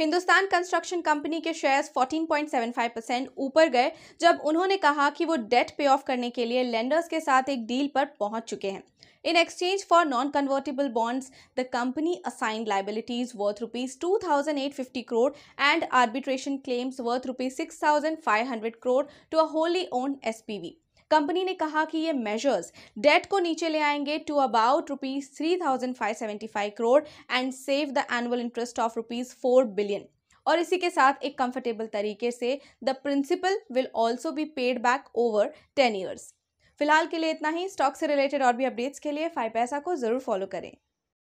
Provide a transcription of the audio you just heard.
Hindustan Construction Company के shares 14.75 percent ऊपर गए जब उन्होंने कहा कि वो डेट पे ऑफ करने के लिए लेंडर्स के साथ एक डील पर पहुंच चुके हैं in exchange for non convertible bonds the company assigned liabilities worth rupees two thousand eight fifty crore and arbitration claims worth rupees six thousand five hundred crore to a wholly own S P V company ने कहा कि ये measures date को नीचे ले आएंगे to about rupees three thousand five seventy five crore and save the annual interest of rupees four billion और इसी के साथ एक कंफर्टेबल तरीके से the principal will also be paid back over ten years फिलहाल के लिए इतना ही स्टॉक से रिलेटेड और भी अपडेट्स के लिए फाइव पैसा को जरूर फॉलो करें